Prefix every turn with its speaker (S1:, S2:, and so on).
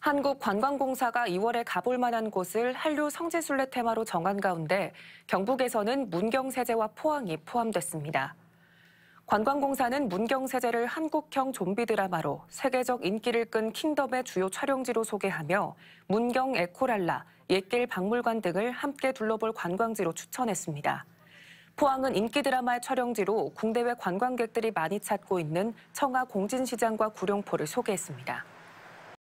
S1: 한국관광공사가 2월에 가볼 만한 곳을 한류 성지순례 테마로 정한 가운데 경북에서는 문경세제와 포항이 포함됐습니다. 관광공사는 문경세제를 한국형 좀비 드라마로 세계적 인기를 끈 킹덤의 주요 촬영지로 소개하며 문경 에코랄라, 옛길 박물관 등을 함께 둘러볼 관광지로 추천했습니다. 포항은 인기 드라마의 촬영지로 국내외 관광객들이 많이 찾고 있는 청아 공진시장과 구룡포를 소개했습니다.